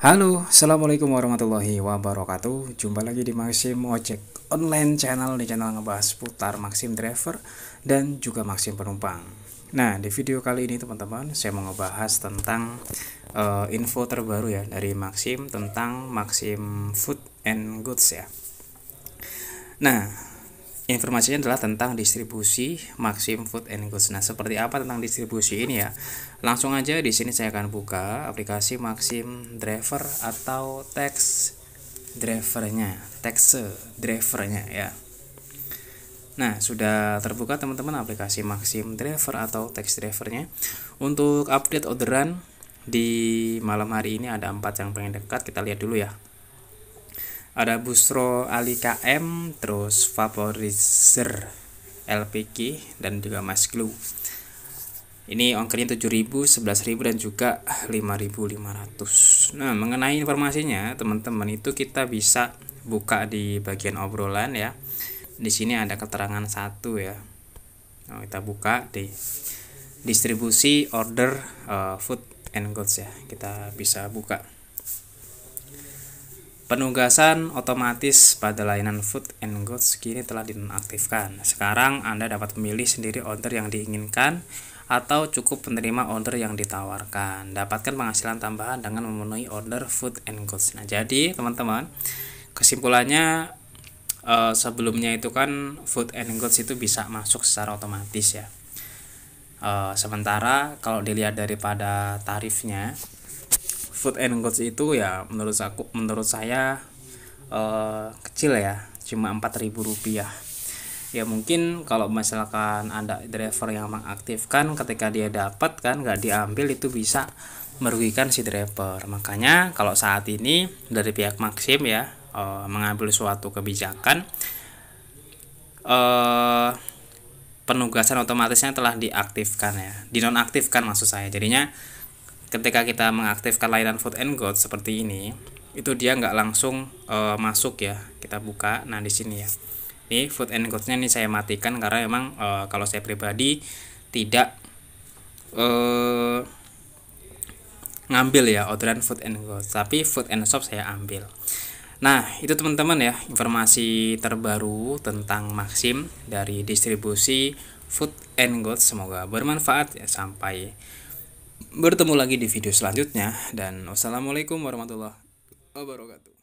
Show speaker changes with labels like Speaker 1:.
Speaker 1: Halo, Assalamualaikum warahmatullahi wabarakatuh Jumpa lagi di Maxim Ojek Online Channel Di channel ngebahas putar Maxim Driver Dan juga Maxim Penumpang Nah, di video kali ini teman-teman Saya mau ngebahas tentang uh, Info terbaru ya dari Maxim Tentang Maxim Food and Goods ya Nah, informasinya adalah tentang distribusi Maxim Food and Goods. Nah, seperti apa tentang distribusi ini ya? Langsung aja di sini saya akan buka aplikasi Maxim Driver atau Text Drivernya, Text Drivernya ya. Nah, sudah terbuka teman-teman aplikasi Maxim Driver atau Text Drivernya. Untuk update orderan di malam hari ini ada empat yang paling dekat, kita lihat dulu ya ada Busro Ali KM terus vaporizer LPG dan juga Mas Glue ini ongkirnya 7000 11000 dan juga 5500 nah mengenai informasinya teman-teman itu kita bisa buka di bagian obrolan ya di sini ada keterangan satu ya nah, kita buka di distribusi order uh, food and goods ya kita bisa buka Penugasan otomatis pada layanan Food and Goods kini telah dinonaktifkan. Sekarang Anda dapat memilih sendiri order yang diinginkan atau cukup menerima order yang ditawarkan. Dapatkan penghasilan tambahan dengan memenuhi order Food and Goods. Nah, jadi teman-teman, kesimpulannya eh, sebelumnya itu kan Food and Goods itu bisa masuk secara otomatis ya. Eh, sementara kalau dilihat daripada tarifnya food and goods itu ya menurut aku menurut saya uh, kecil ya cuma empat ribu rupiah ya mungkin kalau misalkan anda driver yang mengaktifkan ketika dia dapat kan nggak diambil itu bisa merugikan si driver makanya kalau saat ini dari pihak maksim ya e, mengambil suatu kebijakan e, penugasan otomatisnya telah diaktifkan ya dinonaktifkan maksud saya jadinya ketika kita mengaktifkan layanan food and Gold seperti ini itu dia nggak langsung uh, masuk ya kita buka nah di sini ya ini food and gold ini saya matikan karena memang uh, kalau saya pribadi tidak uh, ngambil ya orderan food and goods tapi food and shop saya ambil nah itu teman-teman ya informasi terbaru tentang Maxim dari distribusi food and goods semoga bermanfaat ya sampai Bertemu lagi di video selanjutnya dan wassalamualaikum warahmatullahi wabarakatuh.